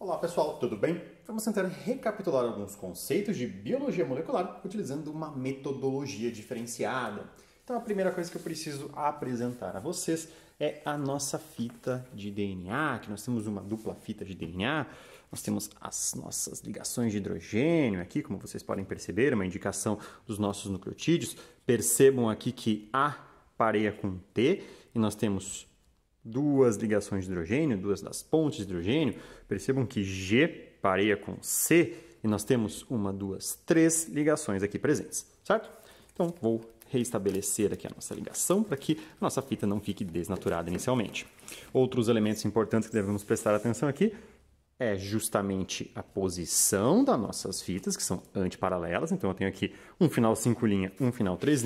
Olá pessoal, tudo bem? Vamos tentar recapitular alguns conceitos de biologia molecular utilizando uma metodologia diferenciada. Então a primeira coisa que eu preciso apresentar a vocês é a nossa fita de DNA, que nós temos uma dupla fita de DNA, nós temos as nossas ligações de hidrogênio aqui, como vocês podem perceber, uma indicação dos nossos nucleotídeos. Percebam aqui que A pareia com T e nós temos duas ligações de hidrogênio, duas das pontes de hidrogênio. Percebam que G pareia com C e nós temos uma, duas, três ligações aqui presentes, certo? Então, vou reestabelecer aqui a nossa ligação para que a nossa fita não fique desnaturada inicialmente. Outros elementos importantes que devemos prestar atenção aqui é justamente a posição das nossas fitas, que são antiparalelas. Então, eu tenho aqui um final 5 um final 3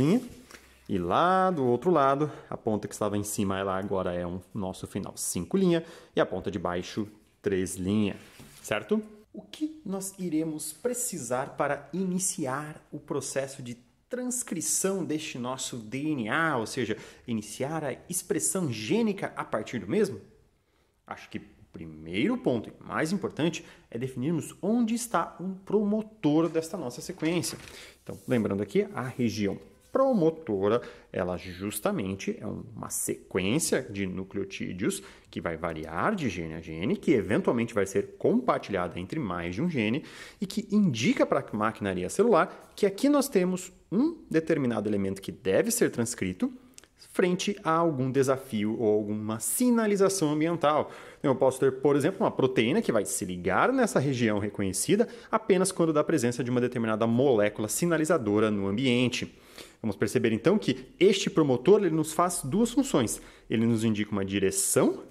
e lá do outro lado, a ponta que estava em cima, ela agora é um nosso final 5 linha e a ponta de baixo 3 linha, certo? O que nós iremos precisar para iniciar o processo de transcrição deste nosso DNA, ou seja, iniciar a expressão gênica a partir do mesmo? Acho que o primeiro ponto e mais importante é definirmos onde está um promotor desta nossa sequência. Então, lembrando aqui a região promotora, ela justamente é uma sequência de nucleotídeos que vai variar de gene a gene, que eventualmente vai ser compartilhada entre mais de um gene e que indica para a maquinaria celular que aqui nós temos um determinado elemento que deve ser transcrito frente a algum desafio ou alguma sinalização ambiental. Então, eu posso ter, por exemplo, uma proteína que vai se ligar nessa região reconhecida apenas quando dá presença de uma determinada molécula sinalizadora no ambiente. Vamos perceber então que este promotor ele nos faz duas funções. Ele nos indica uma direção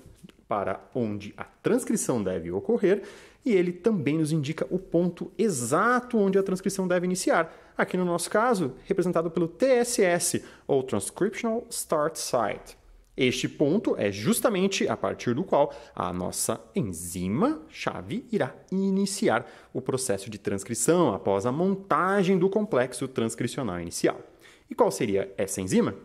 para onde a transcrição deve ocorrer e ele também nos indica o ponto exato onde a transcrição deve iniciar. Aqui no nosso caso, representado pelo TSS, ou Transcriptional Start Site. Este ponto é justamente a partir do qual a nossa enzima chave irá iniciar o processo de transcrição após a montagem do complexo transcricional inicial. E qual seria essa enzima?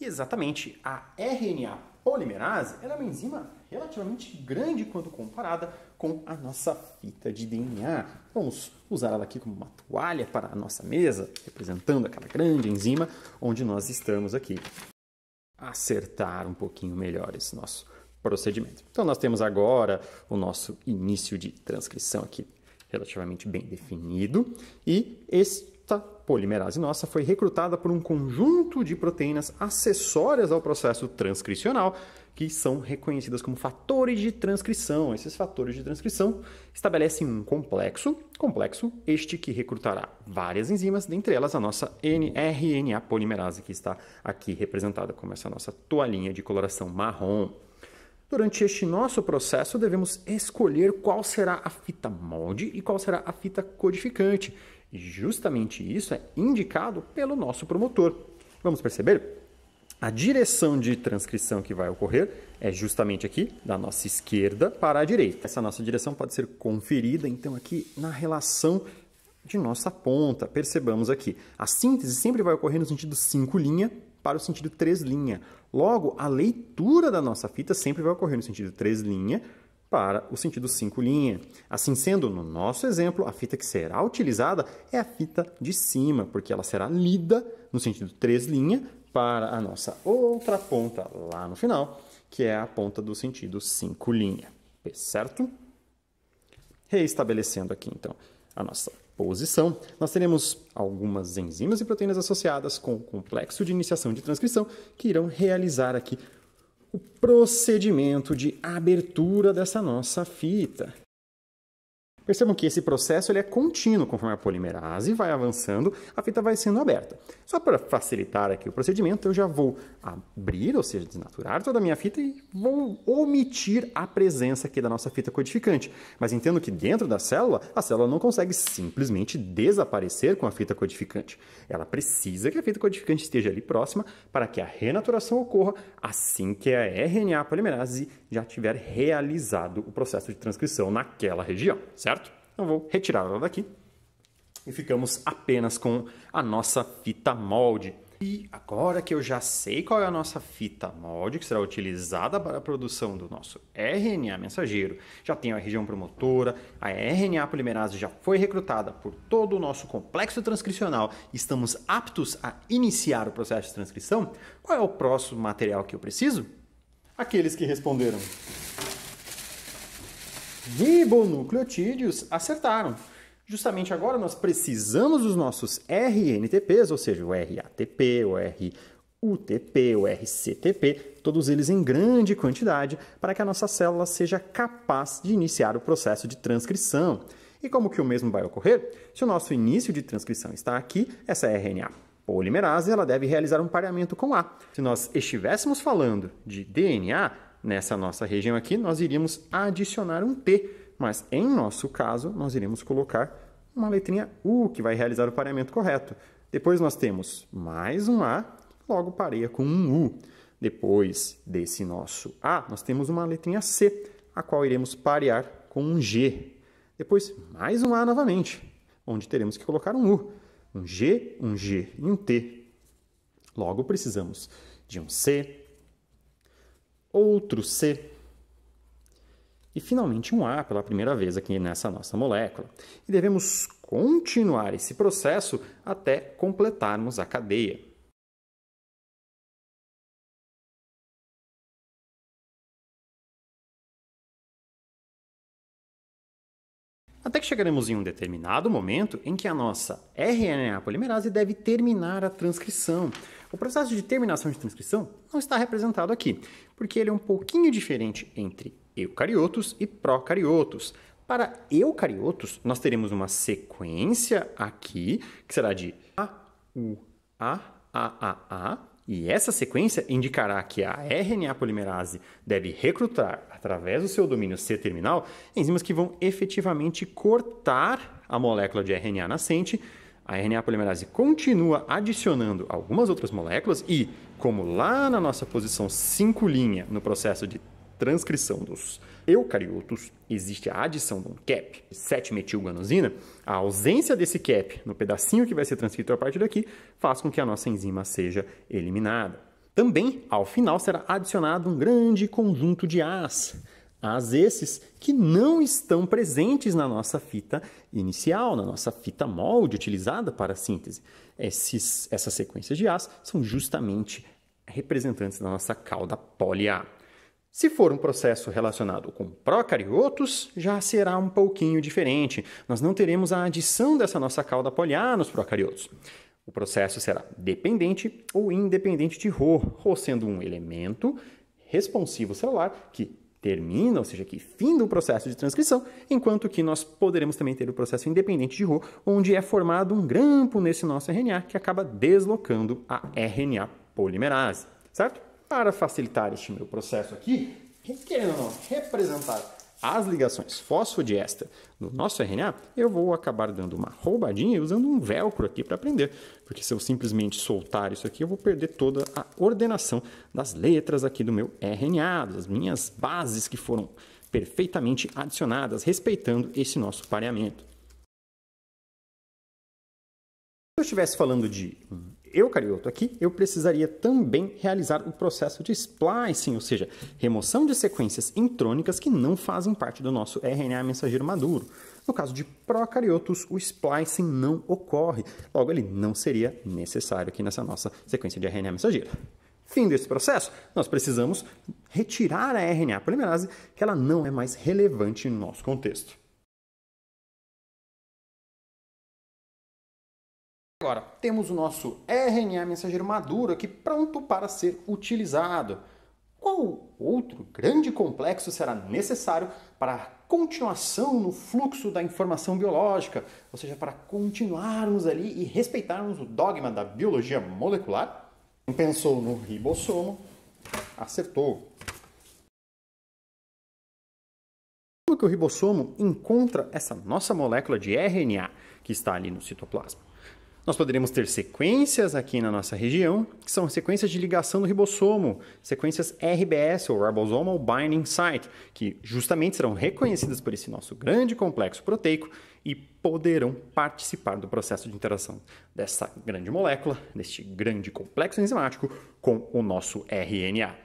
E exatamente, a RNA polimerase é uma enzima relativamente grande quando comparada com a nossa fita de DNA. Vamos usar ela aqui como uma toalha para a nossa mesa, representando aquela grande enzima onde nós estamos aqui. Acertar um pouquinho melhor esse nosso procedimento. Então, nós temos agora o nosso início de transcrição aqui relativamente bem definido e esta polimerase nossa foi recrutada por um conjunto de proteínas acessórias ao processo transcricional, que são reconhecidas como fatores de transcrição. Esses fatores de transcrição estabelecem um complexo, complexo este que recrutará várias enzimas, dentre elas a nossa RNA polimerase, que está aqui representada como essa nossa toalhinha de coloração marrom. Durante este nosso processo, devemos escolher qual será a fita molde e qual será a fita codificante. E justamente isso é indicado pelo nosso promotor. Vamos perceber? A direção de transcrição que vai ocorrer é justamente aqui, da nossa esquerda para a direita. Essa nossa direção pode ser conferida, então, aqui na relação de nossa ponta. Percebamos aqui. A síntese sempre vai ocorrer no sentido 5 linha para o sentido 3 linha. Logo, a leitura da nossa fita sempre vai ocorrer no sentido 3 linha para o sentido 5 linha. Assim sendo, no nosso exemplo, a fita que será utilizada é a fita de cima, porque ela será lida no sentido 3 linha para a nossa outra ponta lá no final, que é a ponta do sentido 5 linha, certo? Reestabelecendo aqui então a nossa posição, nós teremos algumas enzimas e proteínas associadas com o complexo de iniciação de transcrição que irão realizar aqui o procedimento de abertura dessa nossa fita. Percebam que esse processo ele é contínuo, conforme a polimerase vai avançando, a fita vai sendo aberta. Só para facilitar aqui o procedimento, eu já vou abrir, ou seja, desnaturar toda a minha fita e vou omitir a presença aqui da nossa fita codificante. Mas entendo que dentro da célula, a célula não consegue simplesmente desaparecer com a fita codificante. Ela precisa que a fita codificante esteja ali próxima para que a renaturação ocorra assim que a RNA polimerase já tiver realizado o processo de transcrição naquela região, certo? Então vou retirar ela daqui e ficamos apenas com a nossa fita molde. E agora que eu já sei qual é a nossa fita molde, que será utilizada para a produção do nosso RNA mensageiro, já tenho a região promotora, a RNA polimerase já foi recrutada por todo o nosso complexo transcricional, estamos aptos a iniciar o processo de transcrição, qual é o próximo material que eu preciso? Aqueles que responderam ribonucleotídeos acertaram. Justamente agora nós precisamos dos nossos RNTPs, ou seja, o RATP, o RUTP, o RCTP, todos eles em grande quantidade, para que a nossa célula seja capaz de iniciar o processo de transcrição. E como que o mesmo vai ocorrer? Se o nosso início de transcrição está aqui, essa RNA polimerase ela deve realizar um pareamento com A. Se nós estivéssemos falando de DNA, nessa nossa região aqui, nós iríamos adicionar um T, mas em nosso caso, nós iremos colocar uma letrinha U, que vai realizar o pareamento correto. Depois nós temos mais um A, logo pareia com um U. Depois desse nosso A, nós temos uma letrinha C, a qual iremos parear com um G. Depois mais um A novamente, onde teremos que colocar um U um G, um G e um T. Logo, precisamos de um C, outro C e, finalmente, um A pela primeira vez aqui nessa nossa molécula. E devemos continuar esse processo até completarmos a cadeia. Até que chegaremos em um determinado momento em que a nossa RNA polimerase deve terminar a transcrição. O processo de terminação de transcrição não está representado aqui, porque ele é um pouquinho diferente entre eucariotos e procariotos. Para eucariotos, nós teremos uma sequência aqui que será de A, U, A, A, A, A e essa sequência indicará que a RNA polimerase deve recrutar, através do seu domínio C-terminal, enzimas que vão efetivamente cortar a molécula de RNA nascente. A RNA polimerase continua adicionando algumas outras moléculas e, como lá na nossa posição 5' no processo de transcrição dos eucariotos, existe a adição de um cap 7-metilguanosina. A ausência desse cap no pedacinho que vai ser transcrito a partir daqui faz com que a nossa enzima seja eliminada. Também, ao final, será adicionado um grande conjunto de As, as esses que não estão presentes na nossa fita inicial, na nossa fita molde utilizada para a síntese. Esses, essas sequências de As são justamente representantes da nossa cauda poli-A. Se for um processo relacionado com procariotos, já será um pouquinho diferente. Nós não teremos a adição dessa nossa cauda poliar nos procariotos. O processo será dependente ou independente de Rho, Rho sendo um elemento responsivo celular que termina, ou seja, que finda o processo de transcrição, enquanto que nós poderemos também ter o processo independente de Rho, onde é formado um grampo nesse nosso RNA que acaba deslocando a RNA polimerase, certo? Para facilitar este meu processo aqui, querendo ou não representar as ligações fosfodiesta no nosso RNA, eu vou acabar dando uma roubadinha e usando um velcro aqui para prender, porque se eu simplesmente soltar isso aqui, eu vou perder toda a ordenação das letras aqui do meu RNA, das minhas bases que foram perfeitamente adicionadas, respeitando esse nosso pareamento. Se eu estivesse falando de eu, Carioto, aqui, eu precisaria também realizar o processo de splicing, ou seja, remoção de sequências intrônicas que não fazem parte do nosso RNA mensageiro maduro. No caso de procariotos, o splicing não ocorre, logo ele não seria necessário aqui nessa nossa sequência de RNA mensageiro. Fim desse processo, nós precisamos retirar a RNA polimerase, que ela não é mais relevante no nosso contexto. Agora, temos o nosso RNA mensageiro maduro aqui pronto para ser utilizado. Qual outro grande complexo será necessário para a continuação no fluxo da informação biológica, ou seja, para continuarmos ali e respeitarmos o dogma da biologia molecular? Pensou no ribossomo, acertou. Como que o ribossomo encontra essa nossa molécula de RNA que está ali no citoplasma? Nós poderemos ter sequências aqui na nossa região, que são sequências de ligação do ribossomo, sequências RBS, ou Ribosomal Binding Site, que justamente serão reconhecidas por esse nosso grande complexo proteico e poderão participar do processo de interação dessa grande molécula, deste grande complexo enzimático, com o nosso RNA.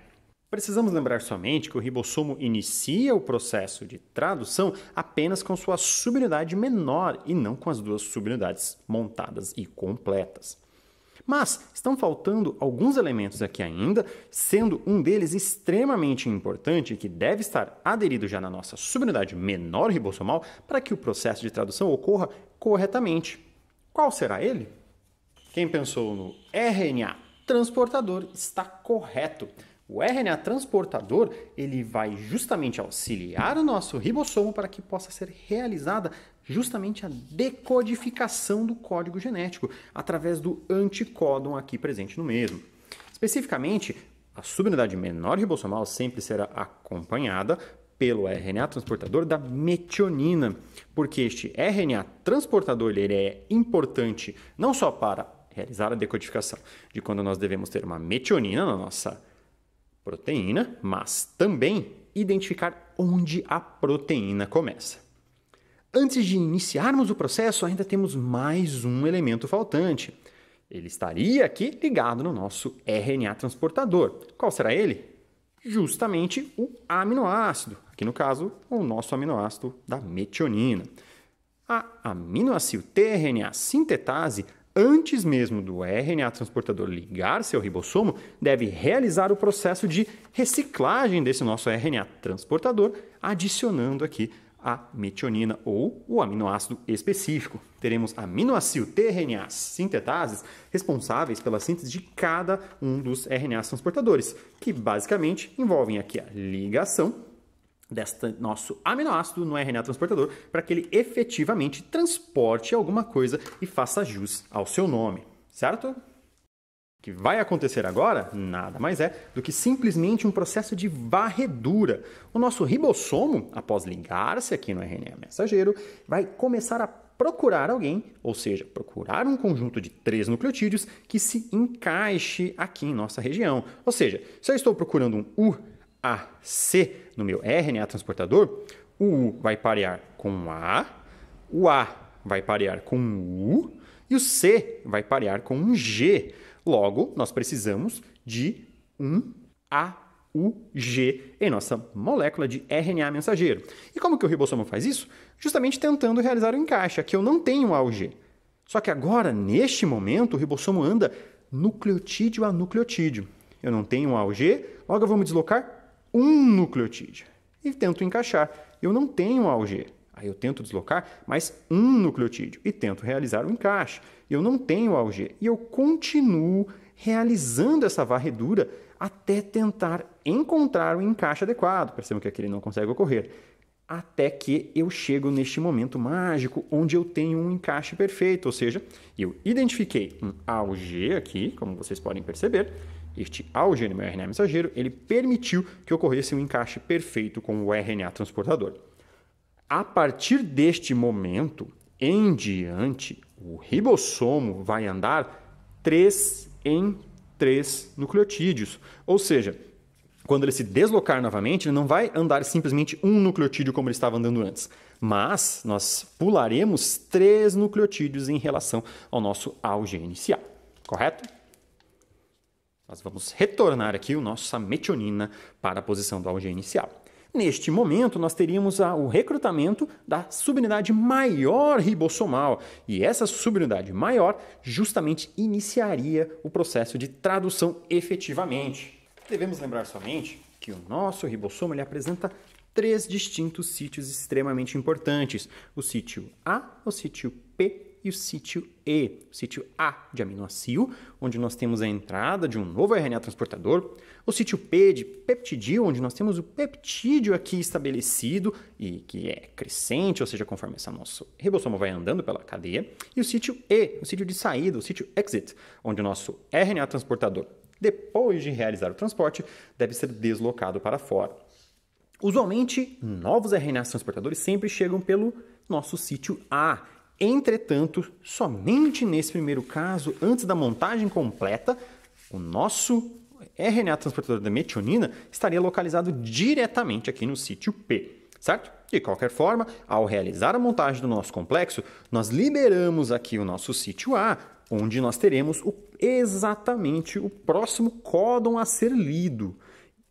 Precisamos lembrar somente que o ribossomo inicia o processo de tradução apenas com sua subunidade menor e não com as duas subunidades montadas e completas. Mas estão faltando alguns elementos aqui ainda, sendo um deles extremamente importante que deve estar aderido já na nossa subunidade menor ribossomal para que o processo de tradução ocorra corretamente. Qual será ele? Quem pensou no RNA transportador está correto. O RNA transportador ele vai justamente auxiliar o nosso ribossomo para que possa ser realizada justamente a decodificação do código genético através do anticódon aqui presente no mesmo. Especificamente, a subunidade menor ribossomal sempre será acompanhada pelo RNA transportador da metionina, porque este RNA transportador ele é importante não só para realizar a decodificação de quando nós devemos ter uma metionina na nossa proteína, mas também identificar onde a proteína começa. Antes de iniciarmos o processo, ainda temos mais um elemento faltante. Ele estaria aqui ligado no nosso RNA transportador. Qual será ele? Justamente o aminoácido, aqui no caso, o nosso aminoácido da metionina. A aminoacil-tRNA sintetase antes mesmo do RNA transportador ligar seu ribossomo, deve realizar o processo de reciclagem desse nosso RNA transportador, adicionando aqui a metionina ou o aminoácido específico. Teremos aminoácido tRNA sintetases responsáveis pela síntese de cada um dos RNAs transportadores, que basicamente envolvem aqui a ligação deste nosso aminoácido no RNA transportador para que ele efetivamente transporte alguma coisa e faça jus ao seu nome, certo? O que vai acontecer agora nada mais é do que simplesmente um processo de varredura. O nosso ribossomo, após ligar-se aqui no RNA mensageiro, vai começar a procurar alguém, ou seja, procurar um conjunto de três nucleotídeos que se encaixe aqui em nossa região. Ou seja, se eu estou procurando um U AC no meu RNA transportador, o U vai parear com A, o A vai parear com U e o C vai parear com um G. Logo, nós precisamos de um AUG em nossa molécula de RNA mensageiro. E como que o ribossomo faz isso? Justamente tentando realizar o encaixe. Aqui eu não tenho um AUG. Só que agora, neste momento, o ribossomo anda nucleotídeo a nucleotídeo. Eu não tenho um AUG, logo eu vou me deslocar um nucleotídeo e tento encaixar. Eu não tenho AUG. Aí eu tento deslocar mais um nucleotídeo e tento realizar o encaixe. Eu não tenho AUG e eu continuo realizando essa varredura até tentar encontrar o encaixe adequado. Percebam que aqui ele não consegue ocorrer. Até que eu chego neste momento mágico onde eu tenho um encaixe perfeito, ou seja, eu identifiquei um AUG aqui, como vocês podem perceber, este algênimo RNA mensageiro, ele permitiu que ocorresse um encaixe perfeito com o RNA transportador. A partir deste momento em diante, o ribossomo vai andar 3 em 3 nucleotídeos, ou seja, quando ele se deslocar novamente, ele não vai andar simplesmente um nucleotídeo como ele estava andando antes, mas nós pularemos três nucleotídeos em relação ao nosso auge inicial, correto? Nós vamos retornar aqui o nossa metionina para a posição do algê inicial. Neste momento, nós teríamos o recrutamento da subunidade maior ribossomal, e essa subunidade maior justamente iniciaria o processo de tradução efetivamente. Devemos lembrar somente que o nosso ribossomo ele apresenta três distintos sítios extremamente importantes: o sítio A, o sítio P e o sítio E, o sítio A de aminoácido, onde nós temos a entrada de um novo RNA transportador, o sítio P de peptidil, onde nós temos o peptídeo aqui estabelecido e que é crescente, ou seja, conforme esse nosso ribossomo vai andando pela cadeia, e o sítio E, o sítio de saída, o sítio exit, onde o nosso RNA transportador, depois de realizar o transporte, deve ser deslocado para fora. Usualmente, novos RNAs transportadores sempre chegam pelo nosso sítio A, Entretanto, somente nesse primeiro caso, antes da montagem completa, o nosso RNA transportador da metionina estaria localizado diretamente aqui no sítio P, certo? De qualquer forma, ao realizar a montagem do nosso complexo, nós liberamos aqui o nosso sítio A, onde nós teremos o, exatamente o próximo códon a ser lido.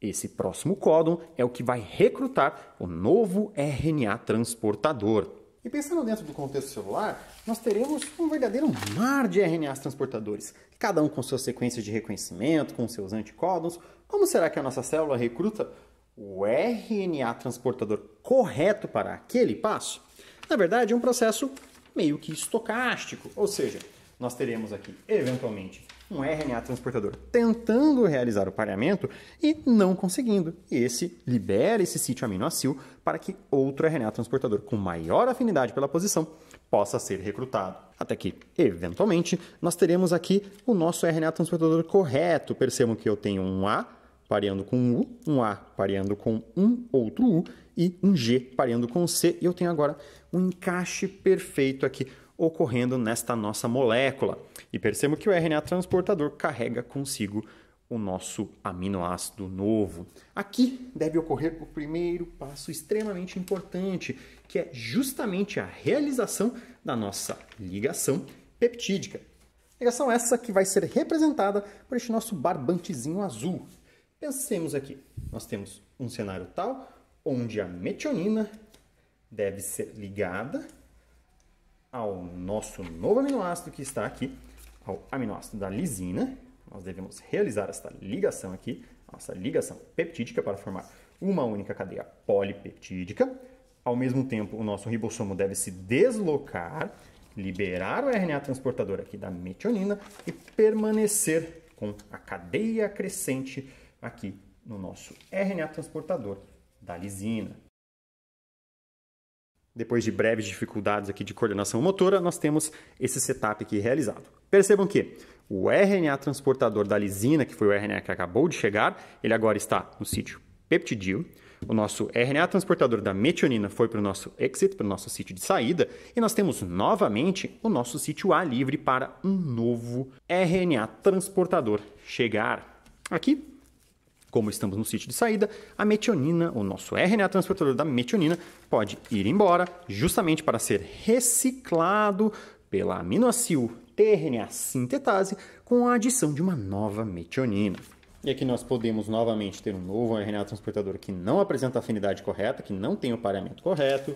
Esse próximo códon é o que vai recrutar o novo RNA transportador. E pensando dentro do contexto celular, nós teremos um verdadeiro mar de RNAs transportadores, cada um com suas sequências de reconhecimento, com seus anticódons. Como será que a nossa célula recruta o RNA transportador correto para aquele passo? Na verdade, é um processo meio que estocástico, ou seja, nós teremos aqui, eventualmente, um RNA transportador tentando realizar o pareamento e não conseguindo. E esse libera esse sítio aminoacil para que outro RNA transportador com maior afinidade pela posição possa ser recrutado. Até que, eventualmente, nós teremos aqui o nosso RNA transportador correto. Percebam que eu tenho um A pareando com um U, um A pareando com um outro U e um G pareando com um C. E eu tenho agora um encaixe perfeito aqui ocorrendo nesta nossa molécula. E percebo que o RNA transportador carrega consigo o nosso aminoácido novo. Aqui deve ocorrer o primeiro passo extremamente importante, que é justamente a realização da nossa ligação peptídica. Ligação essa que vai ser representada por este nosso barbantezinho azul. Pensemos aqui, nós temos um cenário tal onde a metionina deve ser ligada ao nosso novo aminoácido que está aqui, ao aminoácido da lisina. Nós devemos realizar esta ligação aqui, nossa ligação peptídica para formar uma única cadeia polipeptídica. Ao mesmo tempo, o nosso ribossomo deve se deslocar, liberar o RNA transportador aqui da metionina e permanecer com a cadeia crescente aqui no nosso RNA transportador da lisina. Depois de breves dificuldades aqui de coordenação motora, nós temos esse setup aqui realizado. Percebam que o RNA transportador da lisina, que foi o RNA que acabou de chegar, ele agora está no sítio peptidil. O nosso RNA transportador da metionina foi para o nosso exit, para o nosso sítio de saída, e nós temos novamente o nosso sítio A livre para um novo RNA transportador chegar. Aqui como estamos no sítio de saída, a metionina, o nosso RNA transportador da metionina, pode ir embora justamente para ser reciclado pela aminoacil tRNA sintetase com a adição de uma nova metionina. E aqui nós podemos novamente ter um novo RNA transportador que não apresenta a afinidade correta, que não tem o pareamento correto,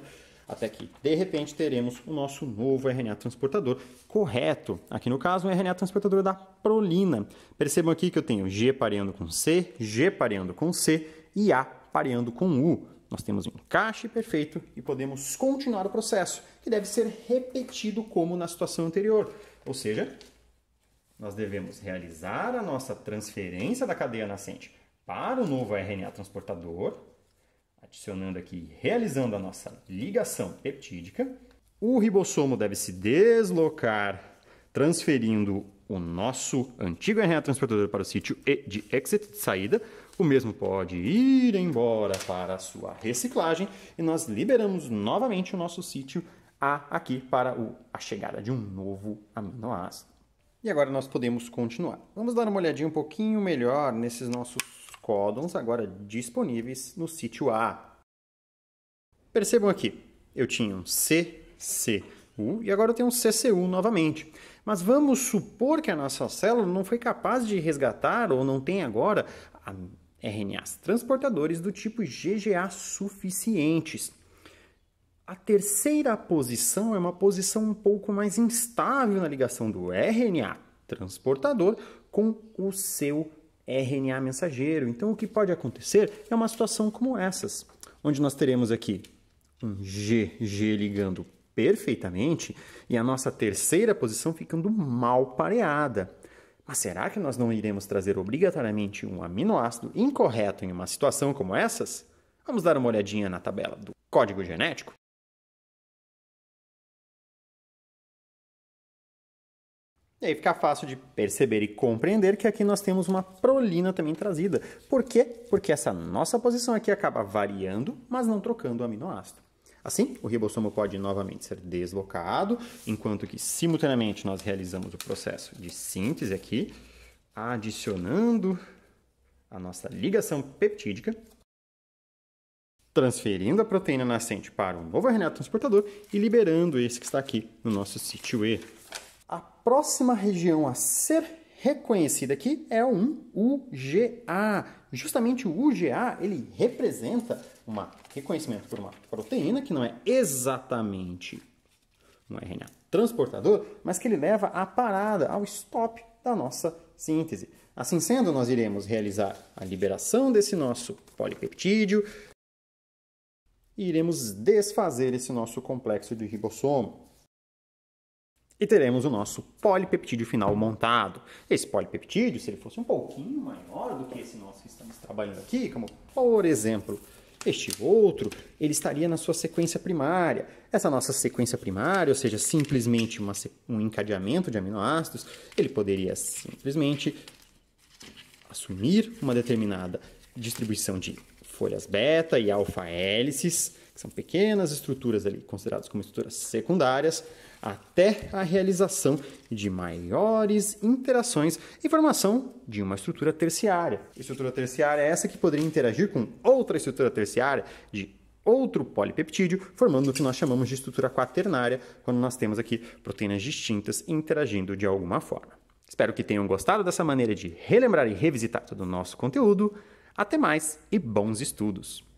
até que de repente teremos o nosso novo RNA transportador correto. Aqui no caso, um RNA transportador da prolina. Percebam aqui que eu tenho G pareando com C, G pareando com C e A pareando com U. Nós temos um encaixe perfeito e podemos continuar o processo, que deve ser repetido como na situação anterior. Ou seja, nós devemos realizar a nossa transferência da cadeia nascente para o novo RNA transportador, adicionando aqui, realizando a nossa ligação peptídica. O ribossomo deve se deslocar, transferindo o nosso antigo RNA transportador para o sítio E de exit, de saída. O mesmo pode ir embora para a sua reciclagem e nós liberamos novamente o nosso sítio A aqui para o, a chegada de um novo aminoácido. E agora nós podemos continuar. Vamos dar uma olhadinha um pouquinho melhor nesses nossos códons agora disponíveis no sítio A. Percebam aqui, eu tinha um CCU e agora eu tenho um CCU novamente. Mas vamos supor que a nossa célula não foi capaz de resgatar ou não tem agora RNAs transportadores do tipo GGA suficientes. A terceira posição é uma posição um pouco mais instável na ligação do RNA transportador com o seu é RNA mensageiro. Então, o que pode acontecer é uma situação como essas, onde nós teremos aqui um GG ligando perfeitamente e a nossa terceira posição ficando mal pareada. Mas será que nós não iremos trazer obrigatoriamente um aminoácido incorreto em uma situação como essas? Vamos dar uma olhadinha na tabela do código genético? E aí fica fácil de perceber e compreender que aqui nós temos uma prolina também trazida. Por quê? Porque essa nossa posição aqui acaba variando, mas não trocando o aminoácido. Assim, o ribossomo pode novamente ser deslocado, enquanto que simultaneamente nós realizamos o processo de síntese aqui, adicionando a nossa ligação peptídica, transferindo a proteína nascente para um novo RNA transportador e liberando esse que está aqui no nosso sítio E próxima região a ser reconhecida aqui é um UGA. Justamente o UGA, ele representa um reconhecimento por uma proteína que não é exatamente um RNA transportador, mas que ele leva à parada, ao stop da nossa síntese. Assim sendo, nós iremos realizar a liberação desse nosso polipeptídeo e iremos desfazer esse nosso complexo de ribossomo e teremos o nosso polipeptídeo final montado. Esse polipeptídeo, se ele fosse um pouquinho maior do que esse nosso que estamos trabalhando aqui, como por exemplo este outro, ele estaria na sua sequência primária. Essa nossa sequência primária, ou seja, simplesmente uma, um encadeamento de aminoácidos, ele poderia simplesmente assumir uma determinada distribuição de folhas beta e alfa hélices, que são pequenas estruturas ali consideradas como estruturas secundárias, até a realização de maiores interações e formação de uma estrutura terciária. A estrutura terciária é essa que poderia interagir com outra estrutura terciária de outro polipeptídeo, formando o que nós chamamos de estrutura quaternária, quando nós temos aqui proteínas distintas interagindo de alguma forma. Espero que tenham gostado dessa maneira de relembrar e revisitar todo o nosso conteúdo. Até mais e bons estudos!